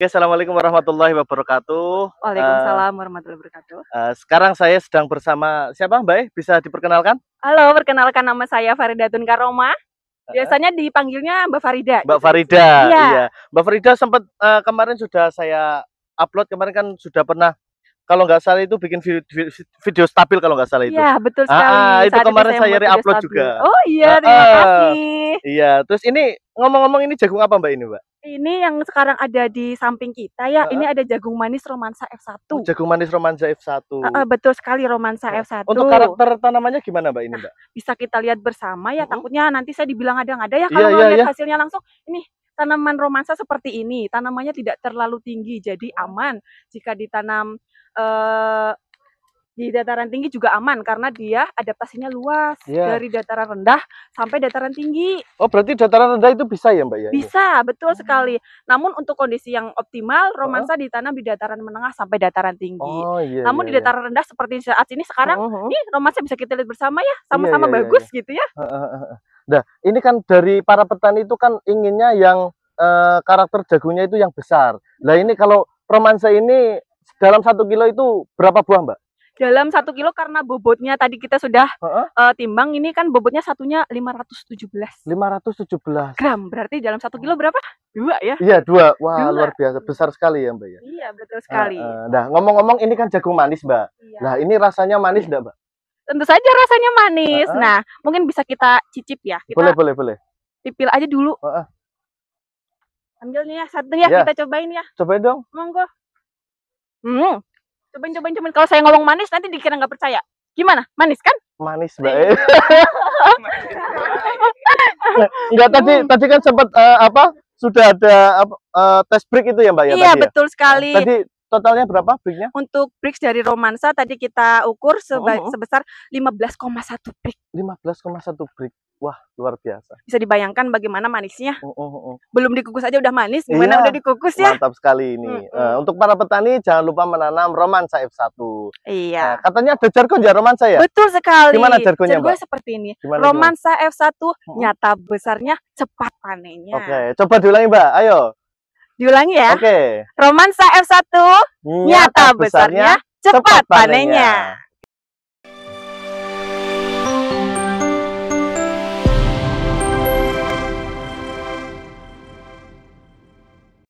Oke, assalamualaikum warahmatullahi wabarakatuh. Waalaikumsalam uh, warahmatullahi wabarakatuh. Uh, sekarang saya sedang bersama siapa Mbak? E? Bisa diperkenalkan? Halo, perkenalkan nama saya Farida Karoma. Eh, Biasanya dipanggilnya Mbak Farida. Mbak gitu. Farida, iya. iya. Mbak Farida sempat uh, kemarin sudah saya upload kemarin kan sudah pernah kalau nggak salah itu bikin video, video stabil kalau nggak salah itu. Iya betul ah, ah, sekali. Ah, itu kemarin saya, saya upload juga. Oh iya, ah, terima kasih. Iya, terus ini ngomong-ngomong ini jagung apa mbak ini mbak? Ini yang sekarang ada di samping kita ya. Uh, ini ada jagung manis romansa F1. jagung manis romansa F1. Uh, uh, betul sekali romansa uh, F1. Untuk karakter tanamannya gimana Mbak ini, nah, Mbak? Nah, bisa kita lihat bersama ya. Uh Takutnya nanti saya dibilang ada nggak ada ya iya, kalau yeah, yeah, yeah. hasilnya langsung. Ini tanaman romansa seperti ini. Tanamannya tidak terlalu tinggi jadi aman jika ditanam uh, di dataran tinggi juga aman karena dia adaptasinya luas yeah. dari dataran rendah sampai dataran tinggi. Oh, berarti dataran rendah itu bisa ya, Mbak ya? Bisa, betul sekali. Namun untuk kondisi yang optimal, romansa oh. ditanam di dataran menengah sampai dataran tinggi. Oh, iya, iya Namun iya, di dataran iya. rendah seperti saat ini sekarang, uh -huh. nih romansa bisa kita lihat bersama ya, iya, sama-sama iya, iya, bagus iya. gitu ya. Nah, ini kan dari para petani itu kan inginnya yang eh, karakter jagungnya itu yang besar. Nah, ini kalau romansa ini dalam satu kilo itu berapa buah, Mbak? dalam satu kilo karena bobotnya tadi kita sudah uh-huh. uh, timbang ini kan bobotnya satunya 517 517 gram berarti dalam satu kilo berapa dua ya iya dua wah dua. luar biasa besar sekali ya mbak ya iya betul sekali uh, uh, nah ngomong-ngomong ini kan jagung manis mbak iya. nah ini rasanya manis enggak iya. mbak tentu saja rasanya manis uh-huh. nah mungkin bisa kita cicip ya kita boleh boleh boleh pipil aja dulu uh-huh. ambilnya ya satu ya yeah. kita cobain ya cobain dong monggo hmm coba cobain, cobain. Kalau saya ngomong manis, nanti dikira nggak percaya. Gimana? Manis kan? Manis, baik. Enggak nah, tadi, hmm. tadi kan sempat uh, eh, apa? Sudah ada uh, eh, tes break itu ya, Mbak? Ya, iya, tadi, ya? betul sekali. Tadi Totalnya berapa bricknya? Untuk bricks dari Romansa tadi kita ukur seba oh. oh. sebesar 15,1 koma 15,1 brick. Wah, luar biasa. Bisa dibayangkan bagaimana manisnya. Uh, uh, uh. Belum dikukus aja udah manis, gimana iya, udah dikukus ya? Mantap sekali ini. Mm, Uh, untuk para petani jangan lupa menanam romansa F1. Iya. Uh, katanya ada jargon ya romansa ya? Betul sekali. Gimana jargonnya, Jargon seperti ini. Gimana, romansa F1 nyata besarnya cepat panennya. Oke, okay. coba diulangi, Mbak. Ayo. Diulangi ya. Oke. Okay. Romansa F1 nyata, nyata besarnya, besarnya cepat panennya. panennya.